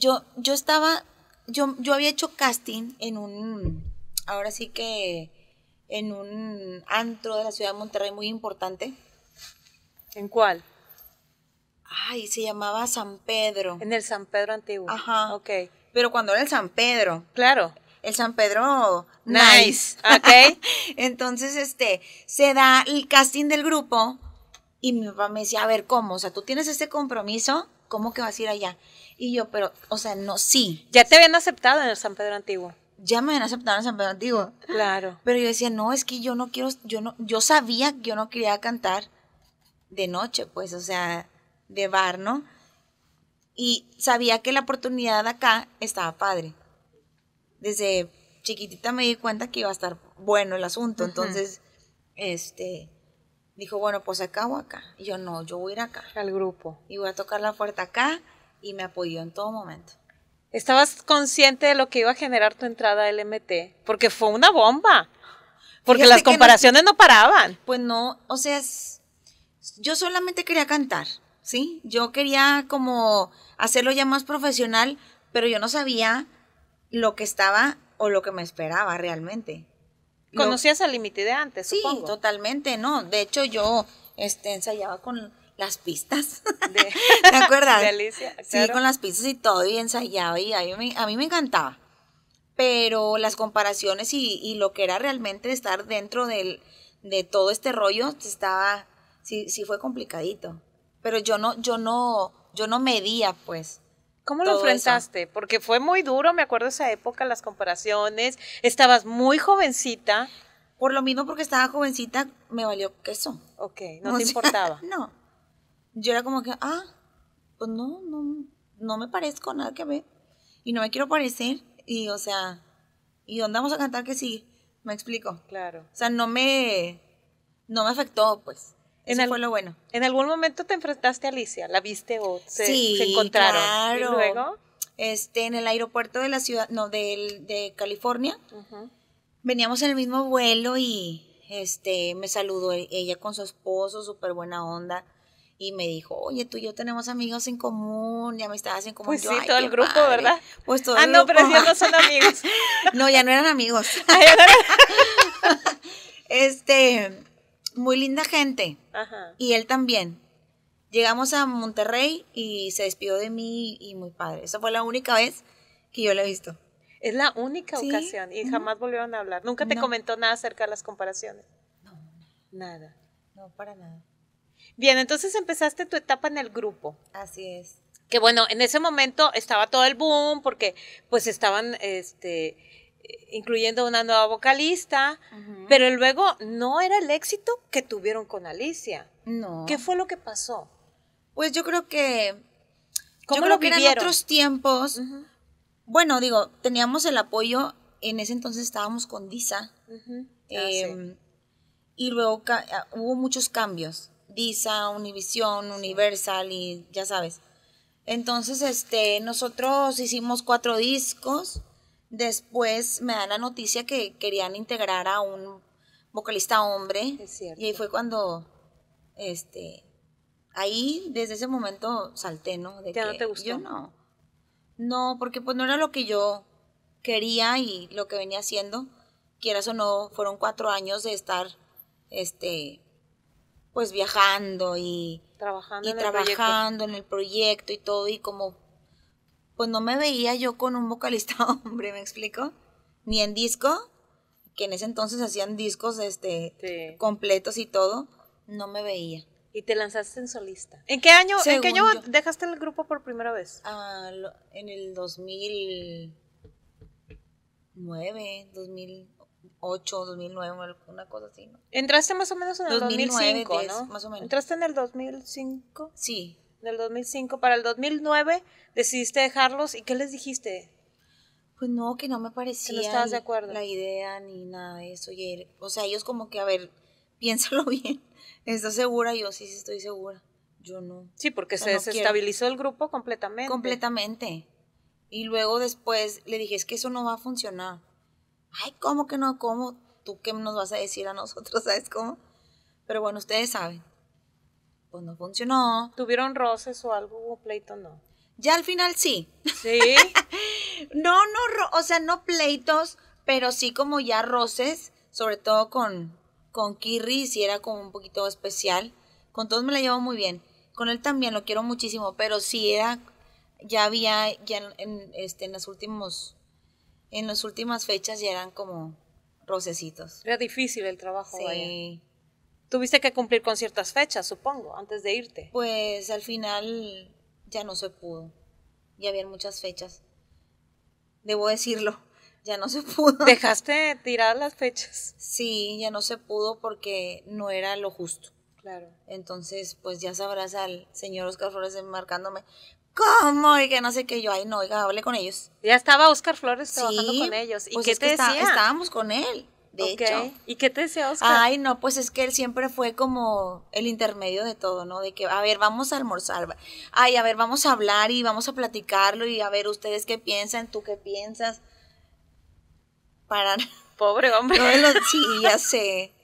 yo, yo estaba, yo, yo había hecho casting en un, ahora sí que en un antro de la ciudad de Monterrey muy importante. ¿En cuál? Ay, se llamaba San Pedro. En el San Pedro antiguo. Ajá. Ok. Pero cuando era el San Pedro. Claro. El San Pedro nice. Ok. Entonces, este, se da el casting del grupo y mi papá me decía, a ver, ¿cómo? O sea, tú tienes este compromiso ¿cómo que vas a ir allá? Y yo, pero, o sea, no, sí. Ya te habían aceptado en el San Pedro Antiguo. Ya me habían aceptado en el San Pedro Antiguo. Claro. Pero yo decía, no, es que yo no quiero, yo no, yo sabía que yo no quería cantar de noche, pues, o sea, de bar, ¿no? Y sabía que la oportunidad acá estaba padre. Desde chiquitita me di cuenta que iba a estar bueno el asunto, entonces, este, dijo, bueno, pues acabo acá. Y yo, no, yo voy a ir acá. Al grupo. Y voy a tocar la puerta acá y me apoyó en todo momento. ¿Estabas consciente de lo que iba a generar tu entrada al MT? Porque fue una bomba. Porque las comparaciones no, paraban. Pues no, o sea, yo solamente quería cantar, ¿sí? Yo quería como hacerlo ya más profesional, pero yo no sabía lo que estaba o lo que me esperaba realmente. Conocías al límite de antes, sí, totalmente, no. De hecho, yo este, ensayaba con las pistas. De, ¿Te acuerdas? De Alicia, Sí, con las pistas y todo, y ensayaba, y a mí, a mí me encantaba. Pero las comparaciones y, lo que era realmente estar dentro del, de todo este rollo, estaba, sí, sí fue complicadito. Pero yo no, yo no, yo no medía, pues. ¿Cómo lo enfrentaste? Porque fue muy duro, me acuerdo esa época, las comparaciones. Estabas muy jovencita. Por lo mismo, porque estaba jovencita, me valió queso. Ok, no te importaba. No. Yo era como que, ah, pues no, no, no me parezco, nada que ver. Y no me quiero parecer. Y, o sea, ¿y dónde vamos a cantar que sí? Me explico. Claro. O sea, no me, no me afectó, pues. En bueno. ¿En algún momento te enfrentaste a Alicia? ¿La viste o se, encontraron? luego? Este, en el aeropuerto de la ciudad, no, de, de California. Veníamos en el mismo vuelo y este, me saludó e, ella con su esposo, súper buena onda y me dijo, oye, tú y yo tenemos amigos en común, ya me estabas en común. Pues sí, todo el grupo, ¿verdad? Pues ah, no, pero ya no son amigos. no, ya no eran amigos. Ah, este, muy linda gente. Ajá. Y él también. Llegamos a Monterrey y se despidió de mí y muy padre. Esa fue la única vez que yo lo he visto. Es la única ocasión y jamás volvieron a hablar. Nunca te comentó nada acerca de las comparaciones. No, nada. No, para nada. Bien, entonces empezaste tu etapa en el grupo. Así es. Que bueno, en ese momento estaba todo el boom porque pues estaban este incluyendo una nueva vocalista, pero luego no era el éxito que tuvieron con Alicia. No. ¿Qué fue lo que pasó? Pues yo creo que Como lo que en otros tiempos. Bueno, digo, teníamos el apoyo, en ese entonces estábamos con Disa. Em, y luego ah, hubo muchos cambios. Disa, Univision, Universal y ya sabes. Entonces, este, nosotros hicimos cuatro discos Después me dan la noticia que querían integrar a un vocalista hombre. y ahí fue cuando, este, ahí desde ese momento salté, ¿no? ¿Ya no te gustó? no. No, porque pues no era lo que yo quería y lo que venía haciendo. Quieras o no, fueron cuatro años de estar, este, pues viajando y trabajando, y trabajando en el proyecto y todo y como pues no me veía yo con un vocalista hombre, ¿me explico? Ni en disco, que en ese entonces hacían discos este, completos y todo, no me veía. Y te lanzaste en solista. ¿En qué año, dejaste el grupo por primera vez? Ah, en el 2009, 2008, 2009, una cosa así. ¿no? Entraste más o menos en el 2005, ¿no? Más o menos. ¿Entraste en el 2005? Sí del 2005 para el 2009 decidiste dejarlos y qué les dijiste? Pues no, que no me parecía no estabas de acuerdo. la idea ni nada de eso. o sea, ellos como que, a ver, piénsalo bien. ¿Estás segura? Yo sí, sí estoy segura. Yo no. Sí, porque se desestabilizó el grupo completamente. Completamente. Y luego después le dije, es que eso no va a funcionar. Ay, ¿cómo que no? ¿Cómo? ¿Tú qué nos vas a decir a nosotros? ¿Sabes cómo? Pero bueno, ustedes saben pues no funcionó. ¿Tuvieron roces o algo, o pleito no? Ya al final sí. Sí. no, no, o sea, no pleitos, pero sí como ya roces, sobre todo con, con Kirri, si era como un poquito especial. Con todos me la llevo muy bien. Con él también lo quiero muchísimo, pero sí era, ya había, ya en, este, en los últimos en las últimas fechas ya eran como rocecitos. Era difícil el trabajo. Sí. Tuviste que cumplir con ciertas fechas, supongo, antes de irte. Pues al final ya no se pudo. Ya habían muchas fechas. Debo decirlo, ya no se pudo. ¿Dejaste tirar las fechas? Sí, ya no se pudo porque no era lo justo. Claro. Entonces, pues ya sabrás al señor Oscar Flores marcándome, ¿cómo? Y que no sé qué. Yo, ay, no, oiga, hablé con ellos. Ya estaba Oscar Flores trabajando con ellos. ¿Y pues qué te decía? estábamos con él de hecho. ¿Y qué te decía Oscar? Ay, no, pues es que él siempre fue como el intermedio de todo, ¿no? De que, a ver, vamos a almorzar, ay, a ver, vamos a hablar y vamos a platicarlo y a ver, ustedes qué piensan, tú qué piensas. Para... Pobre hombre. sí, ya sé.